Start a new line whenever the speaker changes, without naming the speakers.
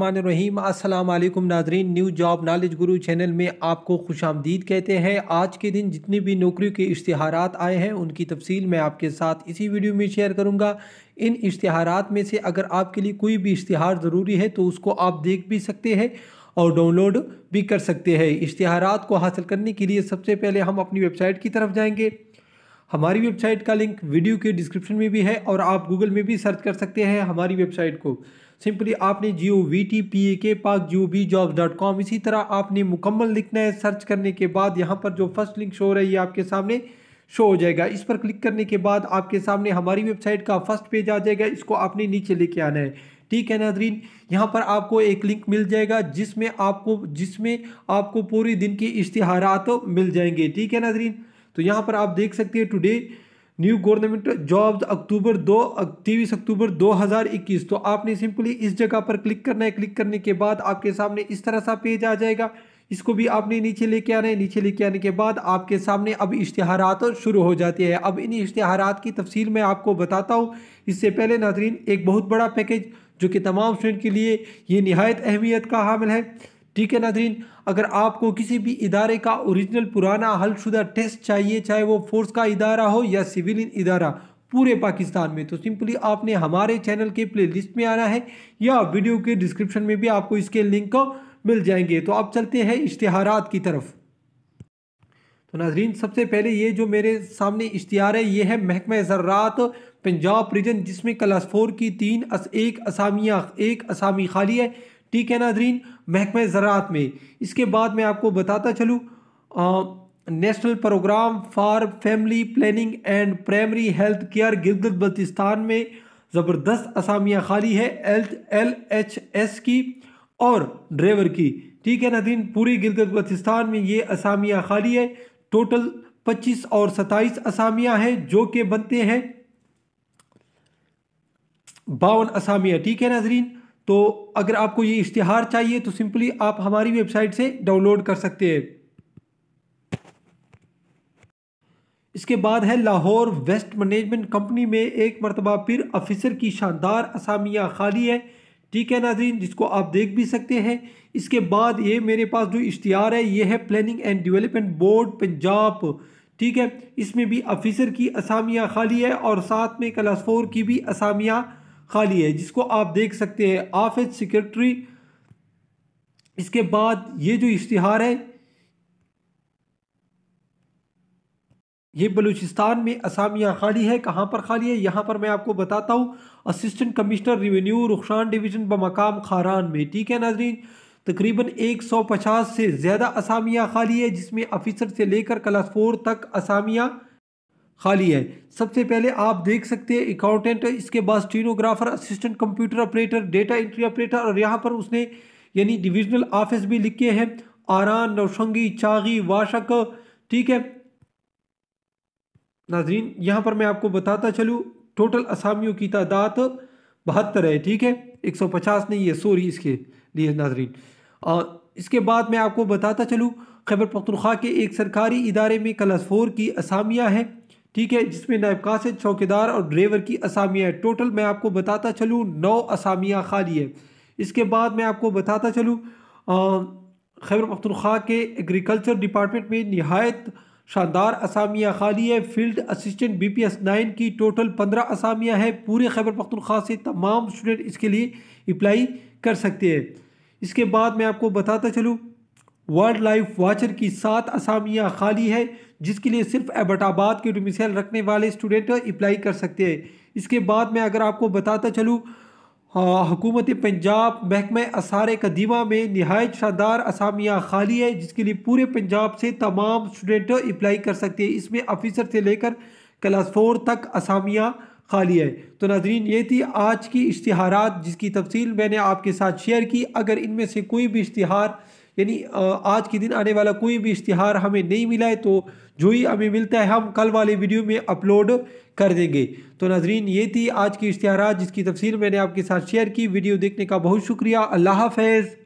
रहीम अस्सलाम वालेकुम नाजरीन new job knowledge guru channel में आपको खुश आमदीद कहते हैं आज के दिन जितनी भी नौकरियों के इश्तहार आए हैं उनकी तफसील मैं आपके साथ इसी वीडियो में शेयर करूंगा इन इश्तहार में से अगर आपके लिए कोई भी इश्तहार ज़रूरी है तो उसको आप देख भी सकते हैं और डाउनलोड भी कर सकते हैं इश्तहार को हासिल करने के लिए सबसे पहले हम अपनी वेबसाइट की तरफ जाएंगे हमारी वेबसाइट का लिंक वीडियो के डिस्क्रिप्शन में भी है और आप गूगल में भी सर्च कर सकते हैं हमारी वेबसाइट को सिंपली आपने Geo V T P A K Pak Geo B job dot com इसी तरह आपने मुकम्मल लिखना है सर्च करने के बाद यहाँ पर जो फर्स्ट लिंक शो रही है आपके सामने शो हो जाएगा इस पर क्लिक करने के बाद आपके सामने हमारी वेबसाइट का फर्स्ट पेज आ जाएगा इसको आपने नीचे लेके आना है ठीक है नाजरीन यहाँ पर आपको एक लिंक मिल जाएगा जिसमें आपको जिसमें आपको पूरे दिन के इश्तहारात मिल जाएंगे ठीक है नाजरीन तो यहाँ पर आप देख सकते हैं today new government job October दो तेईस अक्टूबर 2021 तो आपने सिंपली इस जगह पर क्लिक करना है क्लिक करने के बाद आपके सामने इस तरह सा पेज आ जाएगा इसको भी आपने नीचे लेके आना है नीचे लेके आने के बाद आपके सामने अब इश्तहारात शुरू हो जाती है अब इन इश्तहारात की तफसील मैं आपको बताता हूँ इससे पहले नाजरीन एक बहुत बड़ा पैकेज जो कि तमाम स्टूडेंट के लिए ये नहायत अहमियत का हामिल है ठीक है नाजरीन अगर आपको किसी भी इदारे का ओरिजिनल पुराना हलशुदा टेस्ट चाहिए चाहे वो फोर्स का इदारा हो या सिविल इदारा पूरे पाकिस्तान में तो सिंपली आपने हमारे चैनल के प्लेलिस्ट में आना है या वीडियो के डिस्क्रिप्शन में भी आपको इसके लिंक मिल जाएंगे तो आप चलते हैं इश्तहारात की तरफ तो नाजरीन सबसे पहले ये जो मेरे सामने इश्तहार है ये है महकमा ज़रात पंजाब रीजन जिसमें क्लास फोर की तीन अस, एक असामिया एक असामी खाली है ठीक है नादरीन महकमा ज़रात में इसके बाद मैं आपको बताता चलूँ national program for family planning and primary health care Gilgit Baltistan में ज़बरदस्त असामियाँ खाली है एल्थ एल एच एस की और ड्राइवर की ठीक है नादरीन पूरी गिलगित बल्तिस्तान में ये असामियाँ खाली है टोटल पच्चीस और सत्ताईस असामियाँ हैं जो कि बनते हैं बावन असामियाँ ठीक है नाजरीन तो अगर आपको ये इश्तहार चाहिए तो सिंपली आप हमारी वेबसाइट से डाउनलोड कर सकते हैं इसके बाद है लाहौर वेस्ट मैनेजमेंट कंपनी में एक मरतबा फिर अफिसर की शानदार असामियाँ खाली है ठीक है नाजीन जिसको आप देख भी सकते हैं इसके बाद ये मेरे पास जो इश्तहार है ये है planning and development board Punjab ठीक है इसमें भी अफिसर की असामियाँ खाली है और साथ में क्लास फोर की भी असामियाँ खाली है जिसको आप देख सकते हैं आफिस सेक्रेटरी इसके बाद ये जो इश्तहार है ये बलूचिस्तान में असामिया खाली है कहाँ पर खाली है यहाँ पर मैं आपको बताता हूँ assistant commissioner revenue Rakhshan division बमकाम खारान में ठीक है नाजरीन तकरीबन 150 से ज़्यादा असामिया खाली है जिसमें ऑफिसर से लेकर क्लास फोर तक असामिया खाली है सबसे पहले आप देख सकते हैं अकाउंटेंट इसके बाद stenographer assistant computer operator data entry operator और यहाँ पर उसने यानी डिविजनल ऑफिस भी लिखे हैं आरान नौशंगी चागी वाशक ठीक है नाजरीन यहाँ पर मैं आपको बताता चलूँ टोटल असामियों की तादाद बहत्तर है ठीक है एक सौ पचास नहीं है सॉरी इसके लिए नाजरीन और इसके बाद मैं आपको बताता चलूँ खैबर पख्तनख्वा के एक सरकारी इदारे में क्लास फोर की असामियाँ हैं ठीक है जिसमें नायब कासिद चौकीदार और ड्राइवर की असामियाँ है टोटल मैं आपको बताता चलूँ नौ असामियाँ खाली है इसके बाद मैं आपको बताता चलूँ खैबर पख्तनख्वा के एग्रीकल्चर डिपार्टमेंट में नहायत शानदार असामियाँ खाली है field assistant B P S nine की टोटल पंद्रह असामियाँ हैं पूरे खैबर पख्तनख्वा से तमाम स्टूडेंट इसके लिए अप्लाई कर सकते हैं इसके बाद मैं आपको बताता चलूँ वाइल्ड लाइफ वाचर की सात असामियाँ खाली है जिसके लिए सिर्फ एबटाबाद के डोमिसल रखने वाले स्टूडेंट अप्लाई कर सकते हैं इसके बाद में अगर आपको बताता चलूँ हकूमत हाँ, पंजाब महकमे आसार कदीमा में नहायत शानदार असामियाँ खाली है जिसके लिए पूरे पंजाब से तमाम स्टूडेंट अप्लाई कर सकते हैं इसमें ऑफिसर से लेकर क्लास फोर तक असामियाँ खाली है तो नाजरीन ये थी आज की इश्तहार जिसकी तफसील मैंने आपके साथ शेयर की अगर इनमें से कोई भी इश्तहार यानी आज के दिन आने वाला कोई भी इश्तिहार हमें नहीं मिला है तो जो ही हमें मिलता है हम कल वाले वीडियो में अपलोड कर देंगे तो नाजरीन ये थी आज की इश्तहार जिसकी तफसील मैंने आपके साथ शेयर की वीडियो देखने का बहुत शुक्रिया अल्लाह हाफेज़